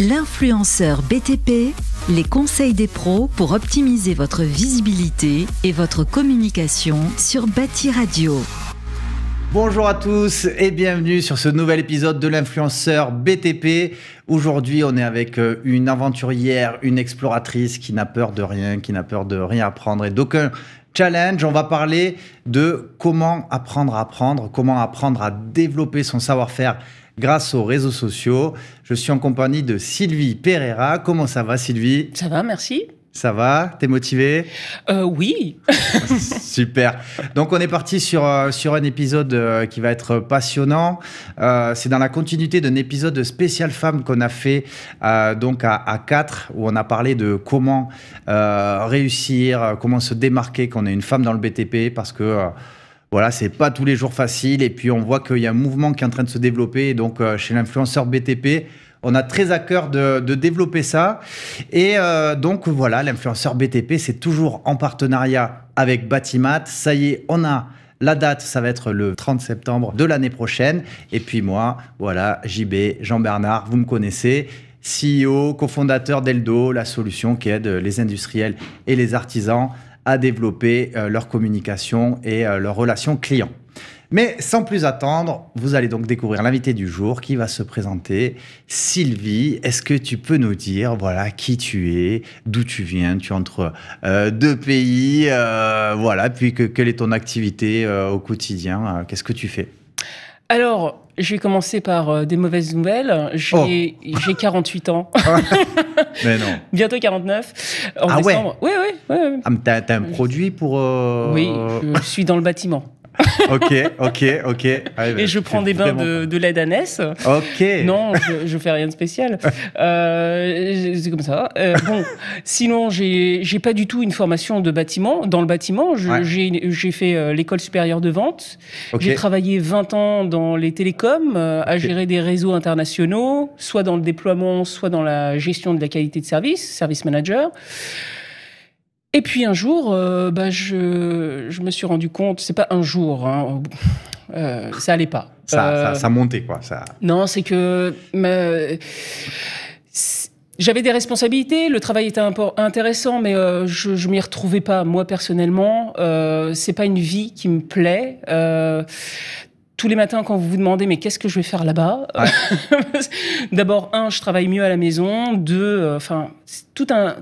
L'influenceur BTP, les conseils des pros pour optimiser votre visibilité et votre communication sur Bâti Radio. Bonjour à tous et bienvenue sur ce nouvel épisode de l'influenceur BTP. Aujourd'hui, on est avec euh, une aventurière, une exploratrice qui n'a peur de rien, qui n'a peur de rien apprendre et d'aucun challenge. On va parler de comment apprendre à apprendre, comment apprendre à développer son savoir-faire grâce aux réseaux sociaux. Je suis en compagnie de Sylvie Pereira. Comment ça va Sylvie Ça va, merci. Ça va T'es motivée euh, Oui. Super. Donc on est parti sur, euh, sur un épisode euh, qui va être passionnant. c'est dans la continuité d'un épisode spécial femme qu'on a fait donc à, à, 4 où on a parlé de comment réussir, comment se démarquer quand on est une femme dans le BTP parce que voilà, c'est pas tous les jours facile. Et puis on voit qu'il y a un mouvement qui est en train de se développer. donc euh, chez l'influenceur BTP, on a très à cœur de, développer ça. Et euh, donc voilà, l'influenceur BTP, c'est toujours en partenariat avec Batimat. Ça y est, on a la date, ça va être le 30 septembre de l'année prochaine. Et puis moi, voilà, JB, Jean-Bernard, vous me connaissez. CEO, cofondateur d'Eldo, la solution qui aide les industriels et les artisans à développer euh, leur communication et euh, leur relation client. Mais sans plus attendre, vous allez donc découvrir l'invité du jour qui va se présenter. Sylvie, est-ce que tu peux nous dire voilà qui tu es, d'où tu viens, tu es entre euh, deux pays, voilà, puis quelle est ton activité au quotidien, qu'est-ce que tu fais alors, je vais commencer par euh, des mauvaises nouvelles. J'ai oh. 48 ans. Ah. Mais non. Bientôt 49. En ah décembre. ouais Oui, oui. Ouais, ah, ouais. T'as un produit pour. Euh, oui, je suis dans le bâtiment. ok, ok, ok. Ah et bah, je prends des bains de, de lait Ness. Ok. Non, je, je, fais rien de spécial. Euh, c'est comme ça. Euh, bon, sinon, j'ai pas du tout une formation de bâtiment. Dans le bâtiment, j'ai fait euh, l'école supérieure de vente. J'ai travaillé 20 ans dans les télécoms, euh, à gérer des réseaux internationaux, soit dans le déploiement, soit dans la gestion de la qualité de service, service manager. Et puis un jour, euh, bah, je, je, me suis rendu compte, c'est pas un jour, hein, euh, euh, ça allait pas. Ça, montait quoi. Ça... Non, c'est que j'avais des responsabilités, le travail était intéressant, mais je, je m'y retrouvais pas moi personnellement. c'est pas une vie qui me plaît tous les matins quand vous vous demandez mais qu'est-ce que je vais faire là-bas D'abord un, je travaille mieux à la maison. Deux, enfin c'est tout un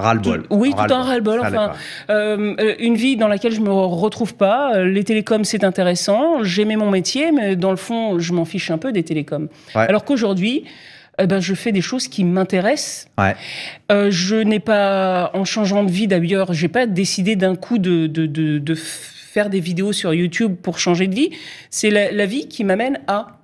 ras le oui, tout un ras-le-bol. Enfin, euh, euh, une vie dans laquelle je me retrouve pas. Euh, les télécoms, c'est intéressant. J'aimais mon métier, mais dans le fond, je m'en fiche un peu des télécoms. Alors qu'aujourd'hui, eh ben, je fais des choses qui m'intéressent. je n'ai pas, en changeant de vie d'ailleurs, j'ai pas décidé d'un coup de, de, de, faire des vidéos sur YouTube pour changer de vie. C'est la vie qui m'amène à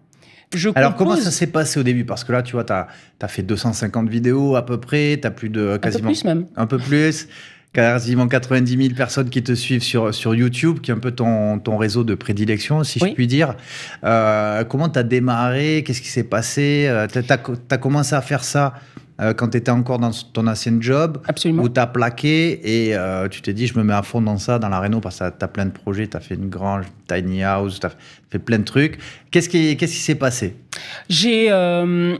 alors, comment ça s'est passé au début Parce que là, tu vois, tu as, as, fait 250 vidéos à peu près, tu as plus de. Quasiment, un peu plus Un peu plus. Quasiment 90 000 personnes qui te suivent sur, sur YouTube, qui est un peu ton, ton réseau de prédilection, si je puis dire. Euh, comment tu as démarré Qu'est-ce qui s'est passé euh, Tu as, commencé à faire ça euh, quand tu étais encore dans ton ancien job, où tu as plaqué et euh, tu t'es dit, je me mets à fond dans ça, dans la réno, parce que tu as plein de projets, tu as fait une grange, tiny house, tu as fait plein de trucs. Qu'est-ce qui s'est passé J'ai. Euh,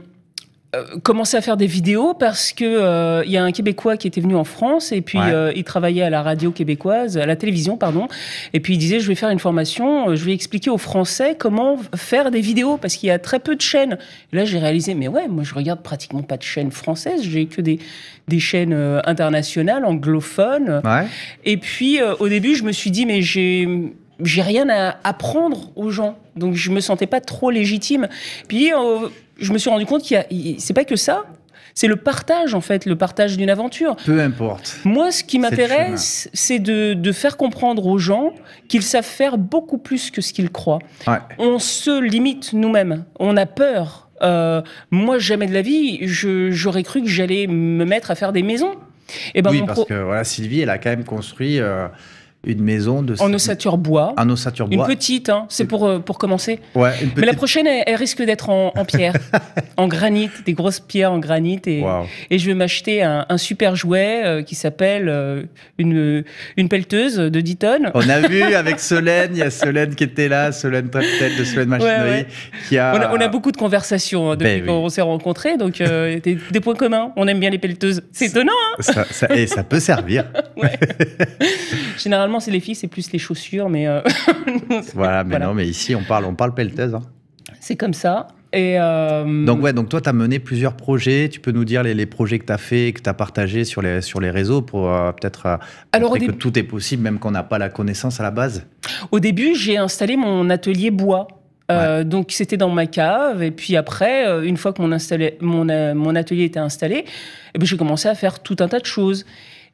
euh, commencer à faire des vidéos parce que il euh, y a un Québécois qui était venu en France et puis euh, il travaillait à la radio québécoise, à la télévision pardon, et puis il disait je vais faire une formation, je vais expliquer aux Français comment faire des vidéos parce qu'il y a très peu de chaînes. là j'ai réalisé mais ouais moi je regarde pratiquement pas de chaînes françaises, j'ai que des des chaînes internationales anglophones. Et puis au début je me suis dit mais j'ai j'ai rien à apprendre aux gens. Donc je me sentais pas trop légitime. Puis je me suis rendu compte qu'il y a, c'est pas que ça. C'est le partage, en fait, le partage d'une aventure. Peu importe. Moi, ce qui m'intéresse, c'est de, faire comprendre aux gens qu'ils savent faire beaucoup plus que ce qu'ils croient. On se limite nous-mêmes. On a peur. Euh, moi, jamais de la vie, j'aurais cru que j'allais me mettre à faire des maisons. Et eh ben, oui, parce que voilà, Sylvie, elle a quand même construit. Euh, une maison de... En ossature bois. En ossature bois. Une petite, hein, c'est pour, euh, pour commencer. Ouais, une petite... Mais la prochaine, elle, risque d'être en, pierre, en granit, des grosses pierres en granit. Et, et je vais m'acheter un, super jouet euh, qui s'appelle euh, une, une pelleteuse de 10 tonnes. On a vu avec Solène, il y a Solène qui était là, Solène Treptet de Solène Machinerie. Qui a... On, a, beaucoup de conversations hein, ben depuis qu'on s'est rencontrés, donc des, des, points communs. On aime bien les pelleteuses. C'est étonnant, hein Et ça peut servir. Généralement, c'est les filles, c'est plus les chaussures, mais. Euh, voilà, mais non, mais ici, on parle, on parle pelleteuse. Hein. C'est comme ça. Et euh, Donc, ouais, donc toi, tu as mené plusieurs projets. Tu peux nous dire les, projets que tu as fait, que tu as partagés sur les, sur les réseaux pour euh, peut-être prouver que tout est possible, même qu'on n'a pas la connaissance à la base Au début, j'ai installé mon atelier bois. Donc, c'était dans ma cave. Et puis après, une fois que mon, mon, atelier était installé, eh ben, j'ai commencé à faire tout un tas de choses.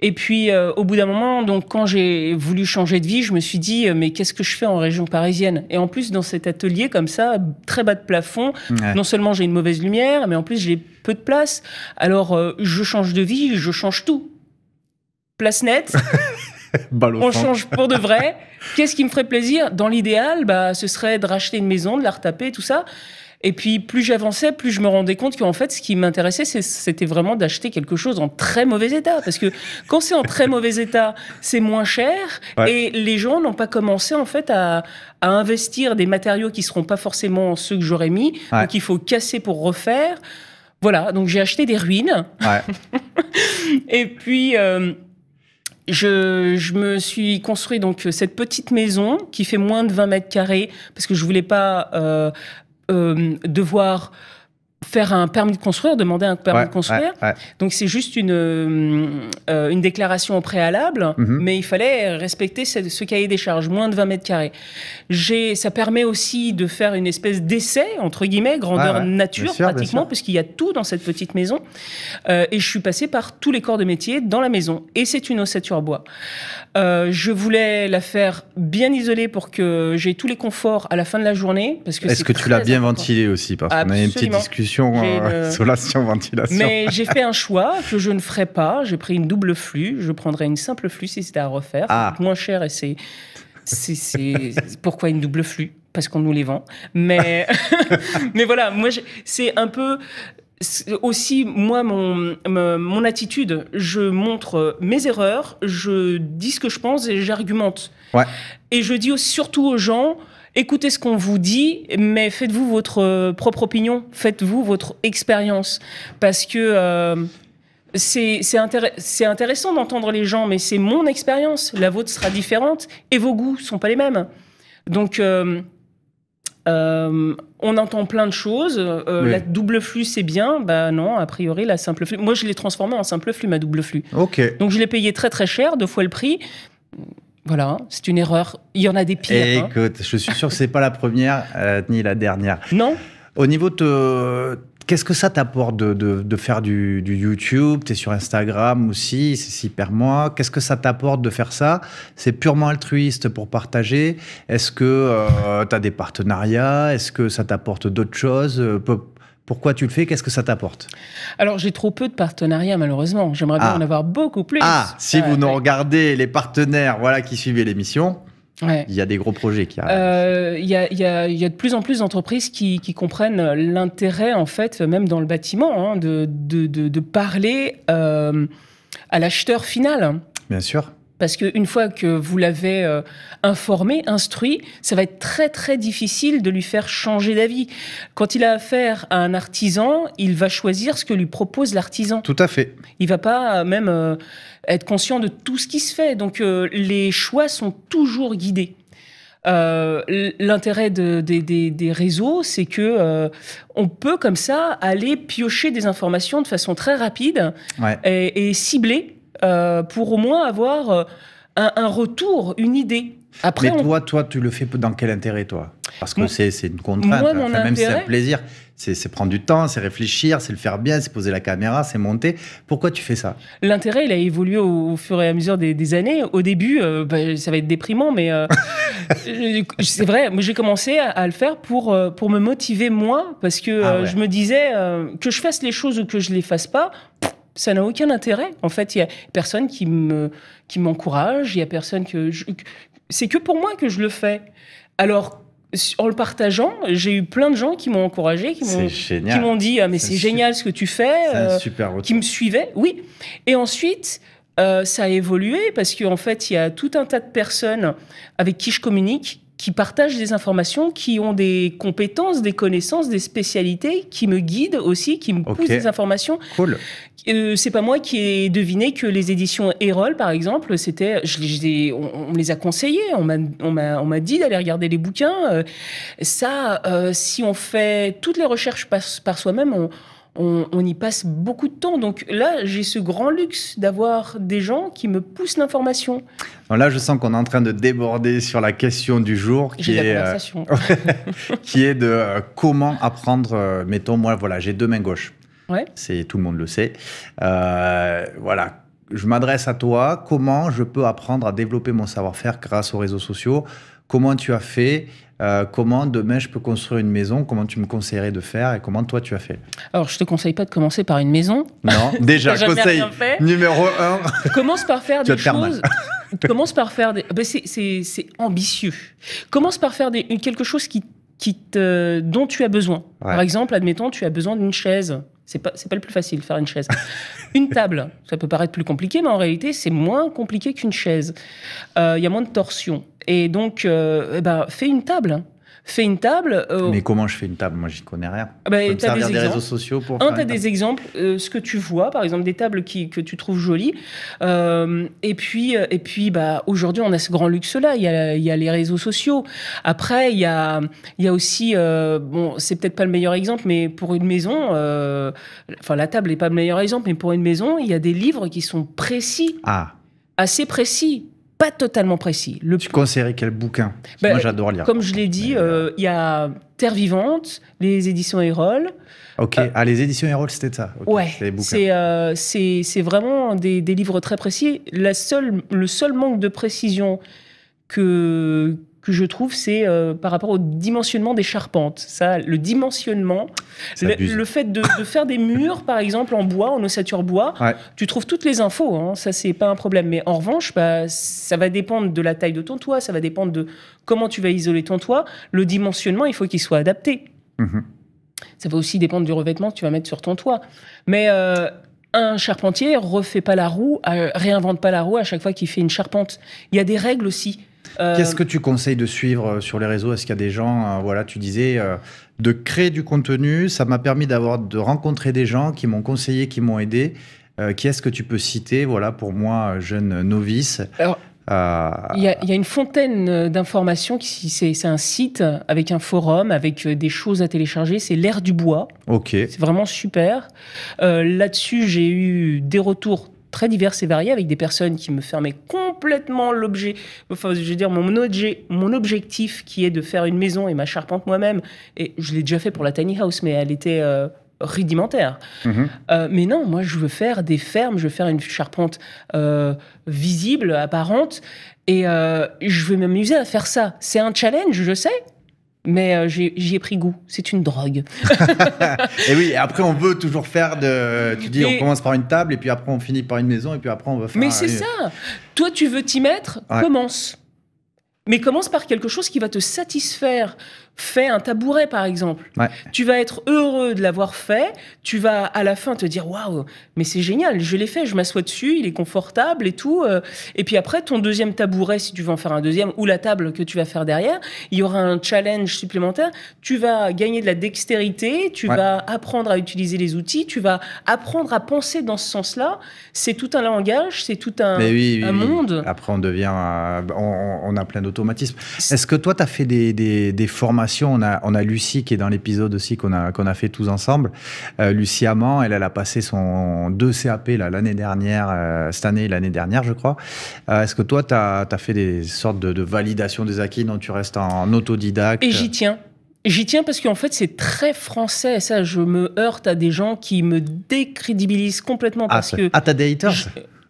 Et puis, euh, au bout d'un moment, donc, quand j'ai voulu changer de vie, je me suis dit, euh, mais qu'est-ce que je fais en région parisienne Et en plus, dans cet atelier comme ça, très bas de plafond, non seulement j'ai une mauvaise lumière, mais en plus, j'ai peu de place. Alors, euh, je change de vie, je change tout. Place nette. on change pour de vrai. Qu'est-ce qui me ferait plaisir Dans l'idéal, bah, ce serait de racheter une maison, de la retaper, tout ça. Et puis plus j'avançais, plus je me rendais compte qu'en fait, ce qui m'intéressait, c'était vraiment d'acheter quelque chose en très mauvais état. Parce que quand c'est en très mauvais état, c'est moins cher et les gens n'ont pas commencé en fait à, investir des matériaux qui seront pas forcément ceux que j'aurais mis, ou donc il faut casser pour refaire. Voilà, donc j'ai acheté des ruines. et puis. Euh, je, me suis construit donc cette petite maison qui fait moins de 20 mètres carrés parce que je voulais pas euh, euh, devoir faire un permis de construire, demander un permis de construire. Donc c'est juste une, euh, euh, une déclaration au préalable, mhm. mais il fallait respecter ce, cahier des charges, moins de 20 mètres carrés. Ça permet aussi de faire une espèce d'essai, entre guillemets, grandeur nature pratiquement, parce qu'il y a tout dans cette petite maison. Euh, et je suis passé par tous les corps de métier dans la maison. Et c'est une ossature bois. je voulais la faire bien isolée pour que j'ai tous les conforts à la fin de la journée. Est-ce que tu l'as bien ventilée aussi Parce qu'on a une petite discussion euh, ventilation. Mais j'ai fait un choix que je ne ferai pas. J'ai pris une double flux. Je prendrais une simple flux si c'était à refaire. Ah. Moins cher et c'est. Pourquoi une double flux Parce qu'on nous les vend. Mais, mais voilà, moi, c'est un peu aussi, moi, mon, mon attitude, je montre mes erreurs, je dis ce que je pense et j'argumente. Ouais. Et je dis surtout aux gens, écoutez ce qu'on vous dit, mais faites-vous votre euh, propre opinion, faites-vous votre expérience. Parce que euh, c'est intéressant d'entendre les gens, mais c'est mon expérience. La vôtre sera différente et vos goûts ne sont pas les mêmes. Donc. Euh, on entend plein de choses. La double flux, c'est bien. Bah non, a priori, la simple flux. Moi, je l'ai transformée en simple flux, ma double flux. Donc, je l'ai payé très très cher, deux fois le prix. Voilà, c'est une erreur. Il y en a des pires. Hein. Écoute, je suis sûr que c'est pas la première euh, ni la dernière. Non. Au niveau de Qu'est-ce que ça t'apporte de, faire du, YouTube Tu es sur Instagram aussi, c'est super moi. Qu'est-ce que ça t'apporte de faire ça C'est purement altruiste pour partager. Est-ce que euh, tu as des partenariats Est-ce que ça t'apporte d'autres choses pourquoi tu le fais Qu'est-ce que ça t'apporte Alors, j'ai trop peu de partenariats, malheureusement. J'aimerais bien ah. en avoir beaucoup plus. Ah, si vous nous regardez, les partenaires voilà, qui suivaient l'émission, Il y a des gros projets qui arrivent. Euh, il, y a, de plus en plus d'entreprises qui, comprennent l'intérêt, en fait, même dans le bâtiment, hein, de, parler euh, à l'acheteur final. Bien sûr. Parce qu'une fois que vous l'avez euh, informé, instruit, ça va être très très difficile de lui faire changer d'avis. Quand il a affaire à un artisan, il va choisir ce que lui propose l'artisan. Tout à fait. Il va pas euh, même euh, être conscient de tout ce qui se fait. Donc les choix sont toujours guidés. l'intérêt de, des réseaux, c'est que on peut comme ça aller piocher des informations de façon très rapide et, et, cibler euh, pour au moins avoir euh, un, retour, une idée. Après, mais toi, toi, tu le fais dans quel intérêt, toi Parce que c'est une contrainte. même si c'est un plaisir, c'est prendre du temps, c'est réfléchir, c'est le faire bien, c'est poser la caméra, c'est monter. Pourquoi tu fais ça L'intérêt, il a évolué au, fur et à mesure des, années. Au début, euh, ben, ça va être déprimant, mais c'est vrai. J'ai commencé à, le faire pour pour me motiver moi, parce que ah je me disais que je fasse les choses ou que je ne les fasse pas, ça n'a aucun intérêt. En fait, il n'y a personne qui m'encourage, me, qui il y a personne que... C'est que pour moi que je le fais. Alors, en le partageant, j'ai eu plein de gens qui m'ont encouragé, qui m'ont dit ah, mais c'est génial ce que tu fais, euh, qui me suivaient, oui. Et ensuite, euh, ça a évolué parce qu'en fait, il y a tout un tas de personnes avec qui je communique qui partagent des informations, qui ont des compétences, des connaissances, des spécialités, qui me guident aussi, qui me poussent des informations. Cool. Euh, c'est pas moi qui ai deviné que les éditions Erol, par exemple, c'était, je, on, on, les a conseillées, on m'a dit d'aller regarder les bouquins. Euh, ça, euh, si on fait toutes les recherches par, par soi-même, on on, y passe beaucoup de temps. Donc là, j'ai ce grand luxe d'avoir des gens qui me poussent l'information. Là, je sens qu'on est en train de déborder sur la question du jour, qui est, euh, qui est de euh, comment apprendre. Euh, mettons, moi, voilà, j'ai deux mains gauches. C'est tout le monde le sait. voilà, je m'adresse à toi. Comment je peux apprendre à développer mon savoir-faire grâce aux réseaux sociaux Comment tu as fait euh, comment demain je peux construire une maison, comment tu me conseillerais de faire et comment toi tu as fait Alors, je te conseille pas de commencer par une maison. Non, déjà, conseil numéro un. Commence par faire des choses. Commence par faire des. Ben, c'est ambitieux. Commence par faire des, quelque chose qui qui te, dont tu as besoin. Par exemple, admettons, tu as besoin d'une chaise. C'est pas, pas le plus facile, faire une chaise. une table, ça peut paraître plus compliqué, mais en réalité, c'est moins compliqué qu'une chaise. Euh, il y a moins de torsion. Et donc, euh, eh ben, fais une table. Hein fais une table. Euh, mais comment je fais une table Moi, j'y connais rien. Ah bah, je peux des, réseaux sociaux pour. Un, tu as des exemples, euh, ce que tu vois, par exemple, des tables qui, que tu trouves jolies. Euh, et puis, et puis bah, aujourd'hui, on a ce grand luxe-là. Il, il, y a les réseaux sociaux. Après, il y a, il y a aussi. bon, c'est peut-être pas le meilleur exemple, mais pour une maison, enfin, la table n'est pas le meilleur exemple, mais pour une maison, il y a des livres qui sont précis. Ah. assez précis pas totalement précis. Le... Tu conseillerais quel bouquin ben, Moi, j'adore lire. Comme je l'ai dit, euh, euh, il y a Terre Vivante, les éditions Erol. Ok, euh, ah, les éditions Erol, c'était ça. Ouais, c'est vraiment des, livres très précis. La seule, le seul manque de précision que, que je trouve, c'est euh, par rapport au dimensionnement des charpentes. Ça, le dimensionnement, le, fait de, faire des murs, par exemple, en bois, en ossature bois, tu trouves toutes les infos. Hein, ça, c'est pas un problème. Mais en revanche, bah, ça va dépendre de la taille de ton toit, ça va dépendre de comment tu vas isoler ton toit. Le dimensionnement, il faut qu'il soit adapté. Mm-hmm. Ça va aussi dépendre du revêtement que tu vas mettre sur ton toit. Mais euh, un charpentier refait pas la roue, euh, réinvente pas la roue à chaque fois qu'il fait une charpente. Il y a des règles aussi euh, Qu'est-ce que tu conseilles de suivre euh, sur les réseaux Est-ce qu'il y a des gens, euh, voilà, tu disais, de créer du contenu, ça m'a permis d'avoir de rencontrer des gens qui m'ont conseillé, qui m'ont aidé. qui est-ce que tu peux citer, voilà, pour moi, jeune novice il y, a, une fontaine d'informations. Qui, c'est, un site avec un forum, avec des choses à télécharger. C'est l'air du bois. Ok. C'est vraiment super. là-dessus, j'ai eu des retours très divers et variés, avec des personnes qui me fermaient complètement complètement l'objet, enfin, je veux dire, mon, objet, mon objectif qui est de faire une maison et ma charpente moi-même. Et je l'ai déjà fait pour la tiny house, mais elle était euh, rudimentaire. Mhm. Euh, mais non, moi, je veux faire des fermes, je veux faire une charpente euh, visible, apparente. Et je vais m'amuser à faire ça. C'est un challenge, je sais, mais euh, j'y ai, pris goût. C'est une drogue. et oui, après, on veut toujours faire de. Tu dis, on commence par une table, et puis après, on finit par une maison, et puis après, on va faire. Mais c'est ça Toi, tu veux t'y mettre Commence. Mais commence par quelque chose qui va te satisfaire. Fais un tabouret, par exemple. Tu vas être heureux de l'avoir fait. Tu vas à la fin te dire waouh, mais c'est génial, je l'ai fait, je m'assois dessus, il est confortable et tout. Euh. Et puis après, ton deuxième tabouret, si tu veux en faire un deuxième, ou la table que tu vas faire derrière, il y aura un challenge supplémentaire. Tu vas gagner de la dextérité, tu vas apprendre à utiliser les outils, tu vas apprendre à penser dans ce sens-là. C'est tout un langage, c'est tout un, monde. Après, on devient, euh, on, on a plein d'autres est-ce que toi, tu as fait des, formations on a, Lucie qui est dans l'épisode aussi qu'on a, fait tous ensemble. Euh, Lucie Amand, elle, a passé son 2 CAP l'année dernière, euh, cette année l'année dernière, je crois. Euh, est-ce que toi, tu as, fait des sortes de, validations validation des acquis dont tu restes en, autodidacte Et j'y tiens. J'y tiens parce qu'en fait, c'est très français. Ça, je me heurte à des gens qui me décrédibilisent complètement ah, parce que. Ah, ta des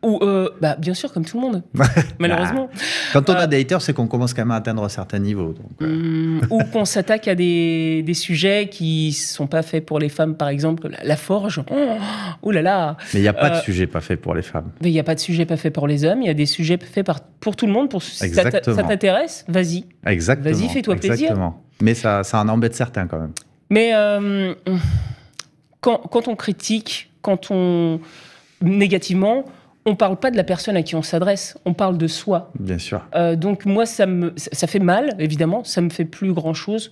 ou, euh, bah, bien sûr, comme tout le monde, bah. malheureusement. Quand on euh, a des haters, c'est qu'on commence quand même à atteindre un certain niveau. Euh. Mmh, ou qu'on s'attaque à des, des, sujets qui ne sont pas faits pour les femmes, par exemple, la, forge. Oh, là là Mais il n'y a pas de sujet pas fait pour les femmes. Mais il n'y a pas de sujet pas fait pour les hommes, il y a des sujets faits par, pour tout le monde. Pour, Ça t'intéresse Vas-y. Exactement. Vas-y, fais-toi plaisir. Exactement. Mais ça, ça en embête certains quand même. Mais quand, quand on critique, quand on négativement, on ne parle pas de la personne à qui on s'adresse, on parle de soi. Bien sûr. Euh, donc moi, ça me, ça fait mal, évidemment, ça me fait plus grand chose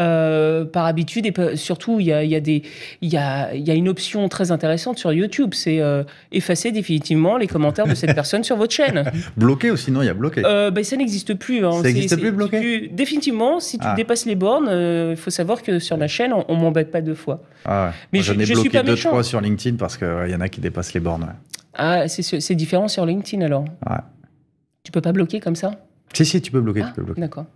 euh, par habitude et surtout il y a, des, il y a, une option très intéressante sur YouTube, c'est euh, effacer définitivement les commentaires de cette personne sur votre chaîne. bloqué ou sinon il y a bloqué. Ben, ça n'existe plus. Hein. Ça n'existe plus bloqué. définitivement, si tu ah. dépasses les bornes, il faut savoir que sur ma chaîne, on, ne m'embête pas deux fois. Ah ouais. Mais je, n'ai bloqué pas deux trois sur LinkedIn parce qu'il y en a qui dépassent les bornes. Ah, c'est différent sur LinkedIn alors Ouais. Tu peux pas bloquer comme ça si, si, tu peux bloquer, ah, tu bloquer. D'accord.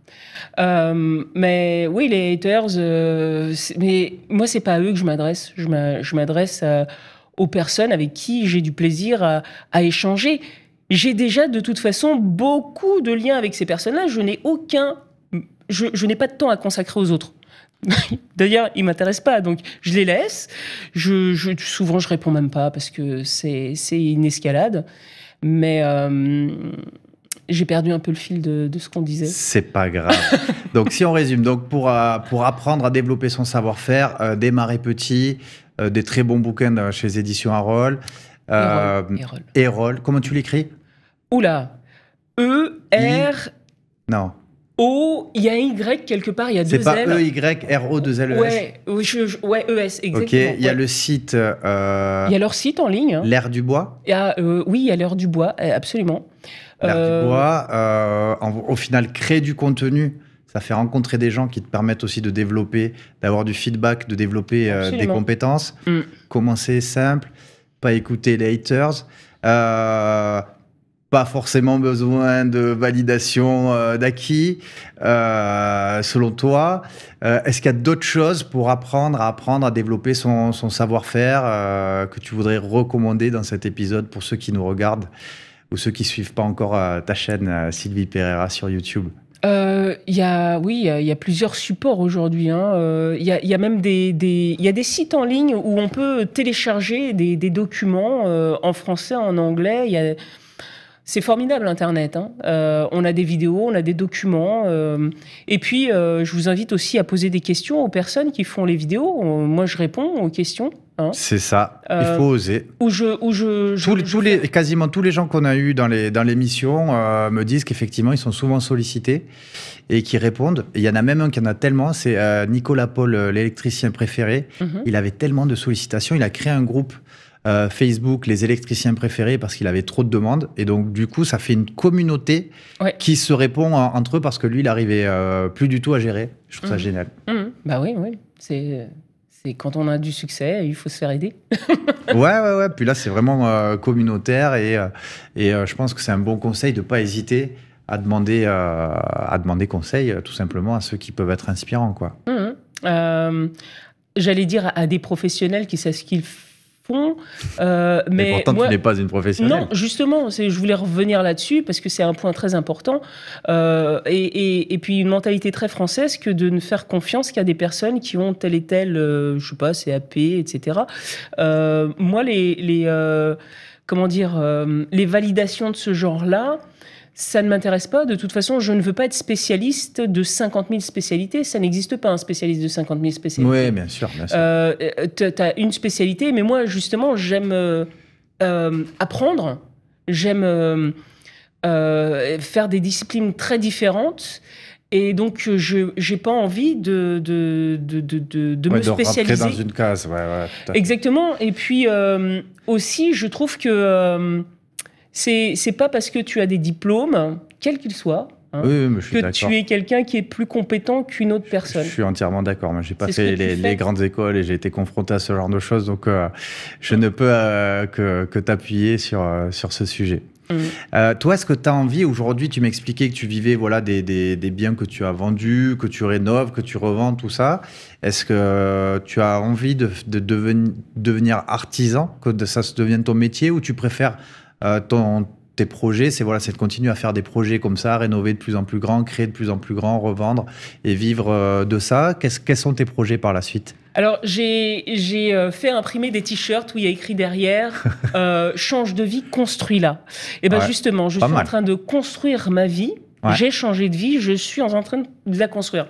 Euh, mais oui, les haters, euh, mais moi, c'est pas à eux que je m'adresse. Je m'adresse euh, aux personnes avec qui j'ai du plaisir à, échanger. J'ai déjà, de toute façon, beaucoup de liens avec ces personnes-là. Je n'ai aucun. je n'ai pas de temps à consacrer aux autres. D'ailleurs, ils m'intéressent pas, donc je les laisse. Je, je, souvent, je réponds même pas parce que c'est une escalade. Mais euh, j'ai perdu un peu le fil de, ce qu'on disait. C'est pas grave. donc, si on résume, donc pour, euh, pour apprendre à développer son savoir-faire, euh, démarrer petit, euh, des très bons bouquins chez Éditions harold. Erol. Erol. Comment tu l'écris Oula. E-R. Non. O, il y a Y quelque part, il y a deux L. C'est pas E, Y, R, O, deux L, E, S. Ouais, e, exactement. Ok, il y a le site. Euh, il y a leur site en ligne. Hein. L'air du bois ah, euh, Oui, il y a l'air du bois, euh, absolument. L'air du bois, au final, créer du contenu. Ça fait rencontrer des gens qui te permettent aussi de développer, d'avoir du feedback, de développer des compétences. Mm. Commencer simple, pas écouter les haters pas forcément besoin de validation euh, d'acquis, euh, selon toi. Euh, est-ce qu'il y a d'autres choses pour apprendre à apprendre à développer son, savoir-faire que tu voudrais recommander dans cet épisode pour ceux qui nous regardent ou ceux qui suivent pas encore ta chaîne Sylvie Pereira sur YouTube il y a, oui, il y, a plusieurs supports aujourd'hui. Hein. Il y, a, même des, des, y a des sites en ligne où on peut télécharger des, documents en français, en anglais. Il y c'est formidable internet hein. euh, on a des vidéos, on a des documents. Euh, et puis, euh, je vous invite aussi à poser des questions aux personnes qui font les vidéos. Moi, je réponds aux questions. Hein. C'est ça. Il faut oser. je, je, tous, quasiment tous les gens qu'on a eu dans les dans l'émission me disent qu'effectivement, ils sont souvent sollicités et qui répondent. Il y en a même un qui en a tellement. C'est Nicolas Paul, l'électricien préféré. Mhm. Il avait tellement de sollicitations. Il a créé un groupe euh, Facebook, les électriciens préférés, parce qu'il avait trop de demandes. Et donc, du coup, ça fait une communauté qui se répond entre eux parce que lui, il n'arrivait euh, plus du tout à gérer. Je trouve ça mmh. génial. Mmh. Bah oui, oui. C'est. quand on a du succès, il faut se faire aider. ouais, ouais, ouais. Puis là, c'est vraiment euh, communautaire et, je pense que c'est un bon conseil de ne pas hésiter à demander, à demander conseil tout simplement à ceux qui peuvent être inspirants. quoi. Mmh. J'allais dire à, des professionnels qui savent ce qu'ils font euh, mais, pourtant, tu pas une professionnelle. Non, justement, je voulais revenir là-dessus parce que c'est un point très important. Euh, et, puis, une mentalité très française que de ne faire confiance qu'à des personnes qui ont telle et tel, euh, je sais pas, CAP, etc. moi, les comment dire, les validations de ce genre-là, ça ne m'intéresse pas. De toute façon, je ne veux pas être spécialiste de 50 000 spécialités. Ça n'existe pas un spécialiste de 50 000 spécialités. Oui, bien sûr. Bien euh, tu as une spécialité, mais moi, justement, j'aime euh, euh, apprendre. J'aime faire des disciplines très différentes. Et donc, je n'ai pas envie de, de, de, de, de me spécialiser. dans une case, ouais, ouais, Exactement. Et puis, aussi, je trouve que c'est pas parce que tu as des diplômes, quels qu'ils soient, hein, que tu es quelqu'un qui est plus compétent qu'une autre personne. Je suis entièrement d'accord. Moi, j'ai pas fait les, grandes écoles et j'ai été confronté à ce genre de choses, donc euh, je ne peux euh, que, que t'appuyer sur, euh, sur ce sujet. Mm. toi, est-ce que tu as envie, aujourd'hui, tu m'expliquais que tu vivais voilà, des, des, biens que tu as vendus, que tu rénoves, que tu revends, tout ça. Est-ce que tu as envie de, de devenir artisan, que ça se devienne ton métier, ou tu préfères euh, tes projets, c'est voilà, c'est de continuer à faire des projets comme ça, rénover de plus en plus grand, créer de plus en plus grand, revendre et vivre euh, de ça. quels sont tes projets par la suite alors, j'ai euh, fait imprimer des t-shirts où il y a écrit derrière Change de vie, construis-la. Et eh bien, justement, je suis en train de construire ma vie. J'ai changé de vie, je suis en train de la construire.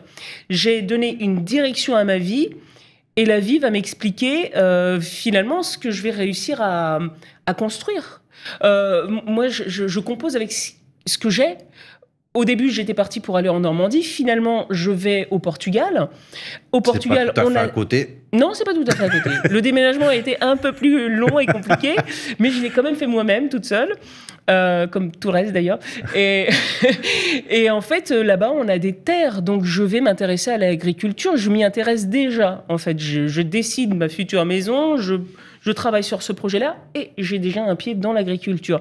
J'ai donné une direction à ma vie et la vie va m'expliquer euh, finalement ce que je vais réussir à, construire. Euh, moi, je, compose avec ce que j'ai au début, j'étais partie pour aller en Normandie. Finalement, je vais au Portugal. Au Portugal, pas tout à on fait a... à côté. Non, c'est pas tout à fait à côté. Le déménagement a été un peu plus long et compliqué, mais je l'ai quand même fait moi-même, toute seule. Euh, comme tout le reste d'ailleurs. Et, en fait, là-bas, on a des terres, donc je vais m'intéresser à l'agriculture. Je m'y intéresse déjà, en fait. Je, je, décide ma future maison, je, je travaille sur ce projet-là et j'ai déjà un pied dans l'agriculture.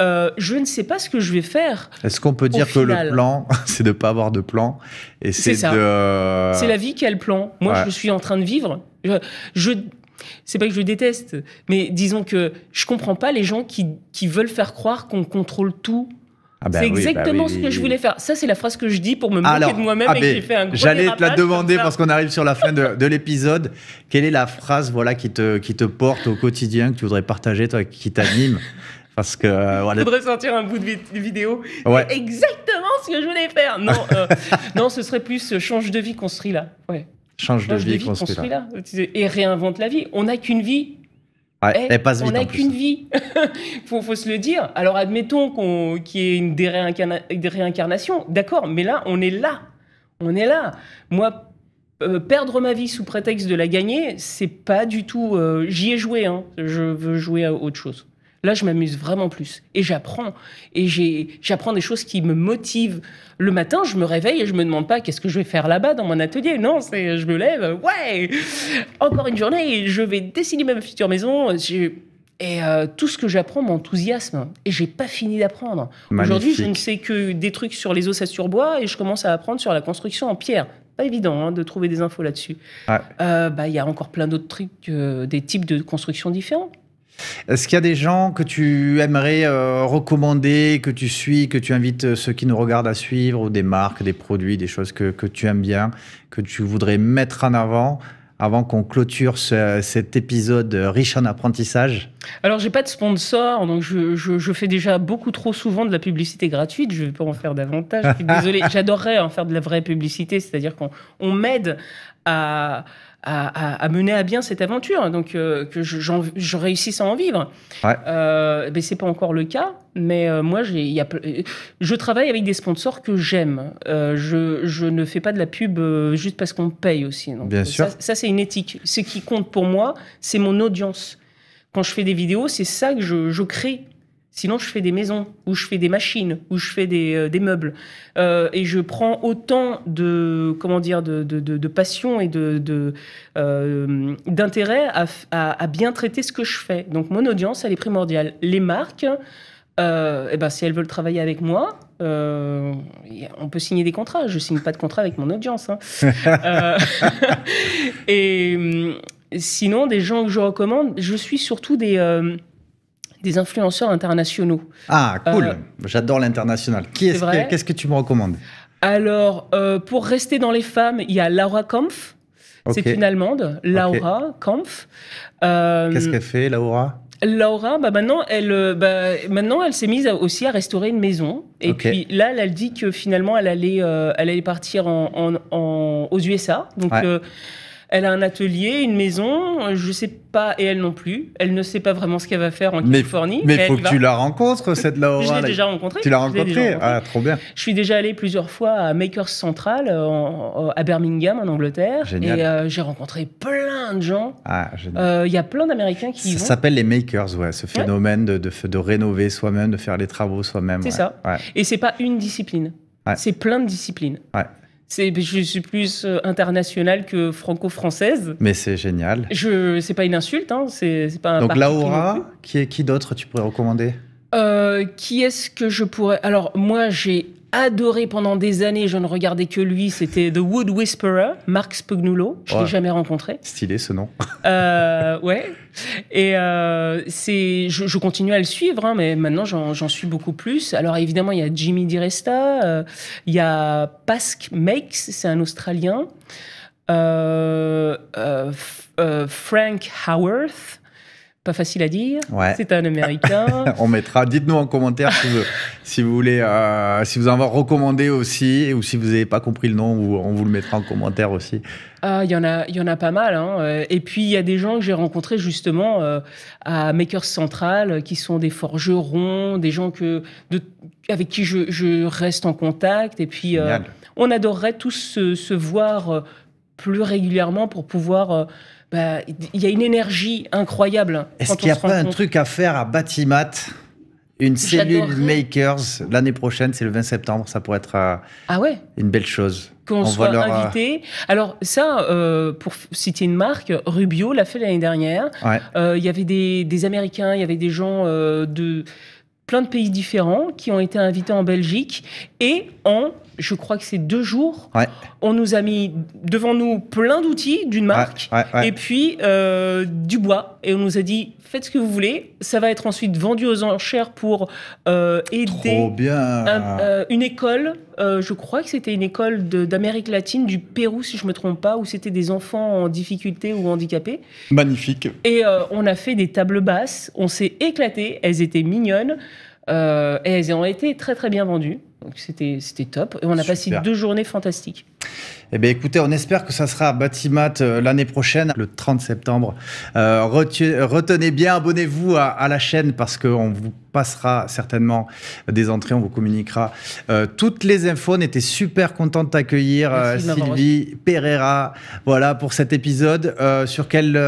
Euh, je ne sais pas ce que je vais faire. Est-ce qu'on peut dire que le plan, c'est de ne pas avoir de plan et c'est de... C'est la vie qui a le plan. Moi, je suis en train de vivre. Je, je c'est pas que je déteste, mais disons que je ne comprends pas les gens qui, qui veulent faire croire qu'on contrôle tout ah ben c'est ben exactement ce que je voulais faire. Ça, c'est la phrase que je dis pour me moquer de moi-même J'allais te la demander parce qu'on arrive sur la fin de, l'épisode. Quelle est la phrase voilà, qui, te, qui te porte au quotidien, que tu voudrais partager, toi, qui t'anime Parce que. Euh, voilà. sortir un bout de vidéo. Exactement ce que je voulais faire. Non, euh, non, ce serait plus euh, change de vie, construit là. Ouais. Change, de, vie, construit, là. Et réinvente la vie. On n'a qu'une vie. Eh, on n'a qu'une vie, faut, faut se le dire. Alors admettons qu'il y ait une des, d'accord, mais là, on est là. On est là. Moi, euh, perdre ma vie sous prétexte de la gagner, c'est pas du tout. Euh, j'y ai joué, hein. je veux jouer à autre chose. Là, je m'amuse vraiment plus et j'apprends. Et j'apprends des choses qui me motivent. Le matin, je me réveille et je me demande pas qu'est-ce que je vais faire là-bas dans mon atelier. Non, c'est je me lève, ouais, encore une journée, je vais dessiner ma future maison. Et euh, tout ce que j'apprends m'enthousiasme. Et j'ai pas fini d'apprendre. Aujourd'hui, je ne sais que des trucs sur les ossatures sur bois et je commence à apprendre sur la construction en pierre. Pas évident hein, de trouver des infos là-dessus. Euh, bah, il y a encore plein d'autres trucs, euh, des types de constructions différents. Est-ce qu'il y a des gens que tu aimerais euh, recommander, que tu suis, que tu invites euh, ceux qui nous regardent à suivre, ou des marques, des produits, des choses que, tu aimes bien, que tu voudrais mettre en avant avant qu'on clôture cet épisode euh, riche en apprentissage Alors, j'ai pas de sponsor, donc je, fais déjà beaucoup trop souvent de la publicité gratuite. Je ne vais pas en faire davantage. Je désolé, j'adorerais en faire de la vraie publicité, c'est-à-dire qu'on m'aide à, à, mener à bien cette aventure, hein, donc euh, que je, réussisse à en vivre. Ouais. Euh, ben, c'est pas encore le cas, mais euh, moi, je travaille avec des sponsors que j'aime. Euh, je, ne fais pas de la pub juste parce qu'on paye aussi. bien sûr. Ça, c'est une éthique. Ce qui compte pour moi, c'est mon audience. Quand je fais des vidéos, c'est ça que je crée. Sinon, je fais des maisons, ou je fais des machines, ou je fais des, euh, meubles. Euh, et je prends autant de, comment dire, de, passion et de, euh, d'intérêt à, bien traiter ce que je fais. Donc, mon audience, elle est primordiale. Les marques, et eh ben, si elles veulent travailler avec moi, on peut signer des contrats. Je signe pas de contrat avec mon audience. Hein. et hum, sinon, des gens que je recommande, je suis surtout des influenceurs internationaux. Ah, cool. Euh, J'adore l'international. Qui est-ce qu'est-ce que tu me recommandes Alors, euh, pour rester dans les femmes, il y a Laura Kampf. C'est une Allemande, Laura Kampf. Euh, qu'est-ce qu'elle fait, Laura Laura, bah maintenant, elle, bah, maintenant, elle s'est mise aussi à restaurer une maison. Et puis là, elle, dit que finalement, elle allait, elle allait partir aux USA. Donc, elle a un atelier, une maison, je sais pas, et elle non plus. Elle ne sait pas vraiment ce qu'elle va faire en Californie. Mais, il faut que tu la rencontres, cette Laura. je l'ai déjà rencontrée. Tu l'as rencontrée Ah, trop bien. Je suis déjà allé plusieurs fois à Makers Central à Birmingham, en Angleterre. Génial. Et euh, j'ai rencontré plein de gens. Ah, euh, il y a plein d'Américains qui. Ça s'appelle les Makers, ouais, ce phénomène De, de, rénover soi-même, de faire les travaux soi-même. C'est ça. Et Et c'est pas une discipline. C'est plein de disciplines. Ouais je suis plus euh, internationale que franco-française. Mais c'est génial. Je, c'est pas une insulte, hein, c'est, pas Donc Laura, qui, est, qui d'autre tu pourrais recommander euh, Qui est-ce que je pourrais Alors moi, j'ai adoré pendant des années, je ne regardais que lui, c'était The Wood Whisperer, Mark Spagnuolo, je l'ai jamais rencontré. Stylé ce nom. euh, ouais. Et euh, c'est, je, continue à le suivre, hein, mais maintenant j'en suis beaucoup plus. Alors évidemment, il y a Jimmy Diresta, euh, il y a pasque Makes, c'est un Australien, euh, euh, Frank Howarth, pas facile à dire. C'est un Américain. On mettra. Dites-nous en commentaire si vous, si vous voulez, euh, si vous en avez recommandé aussi, ou si vous n'avez pas compris le nom, on vous le mettra en commentaire aussi. Ah, il y en a, il y en a pas mal. Hein. Euh, et puis il y a des gens que j'ai rencontrés justement euh, à Makers Central, qui sont des forgerons, des gens que de, avec qui je, reste en contact. Et puis on adorerait tous se voir plus régulièrement pour pouvoir bah, il y a une énergie incroyable. Hein, Est-ce qu'il n'y a pas un truc à faire à Batimat une cellule Makers l'année prochaine, c'est le 20 septembre, ça pourrait être euh, ah ouais. une belle chose. Qu'on soit leur... invité. Alors ça, euh, pour citer une marque, Rubio l'a fait l'année dernière. Euh, il y avait des, des Américains, il y avait des gens de plein de pays différents qui ont été invités en Belgique et en je crois que c'est deux jours. On nous a mis devant nous plein d'outils d'une marque et puis euh, du bois. Et on nous a dit faites ce que vous voulez. Ça va être ensuite vendu aux enchères pour euh, aider euh, une école. je crois que c'était une école d'Amérique latine, du Pérou, si je ne me trompe pas, où c'était des enfants en difficulté ou handicapés. Magnifique. Et on a fait des tables basses. On s'est éclaté. Elles étaient mignonnes. et elles ont été très très bien vendues. Donc c'était top. Et on a passé deux journées fantastiques. Eh bien, écoutez, on espère que ça sera à Batimat euh, l'année prochaine, le 30 septembre. Euh, retenez bien, abonnez-vous à, la chaîne parce qu'on vous passera certainement des entrées, on vous communiquera euh, toutes les infos. On était super content de t'accueillir, Sylvie Pereira, voilà, pour cet épisode. sur quels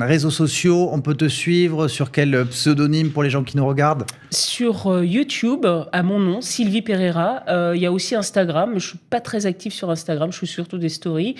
réseaux sociaux on peut te suivre Sur quel pseudonyme pour les gens qui nous regardent Sur YouTube, à mon nom, Sylvie Pereira. Euh, il y a aussi Instagram. Je suis pas très active sur Instagram. Je suis surtout des stories.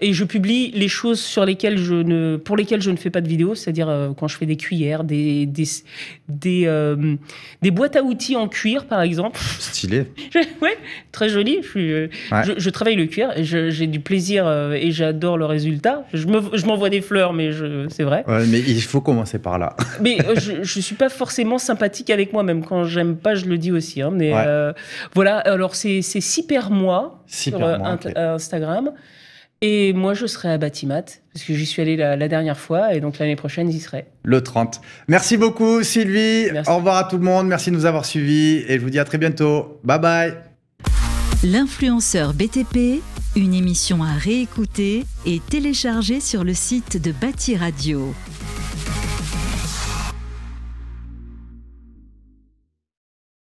Et je publie les choses sur lesquelles je ne, pour lesquelles je ne fais pas de vidéos. c'est-à-dire euh, quand je fais des cuillères, des des euh, des, boîtes à outils en cuir, par exemple. Stylé. ouais, très joli. Je, je, travaille le cuir. J'ai du plaisir et j'adore le résultat. Je m'envoie des fleurs, mais c'est vrai. mais il faut commencer par là. mais je, je suis pas forcément sympathique avec moi-même. Quand j'aime pas, je le dis aussi. Hein, mais voilà, alors c'est super sur euh, euh, Instagram. Et moi, je serai à Batimat, parce que j'y suis allée la, dernière fois, et donc l'année prochaine, j'y serai. Le 30. Merci beaucoup, Sylvie. Au revoir à tout le monde. Merci de nous avoir suivis, et je vous dis à très bientôt. Bye bye. L'influenceur BTP, une émission à réécouter et télécharger sur le site de Bati Radio.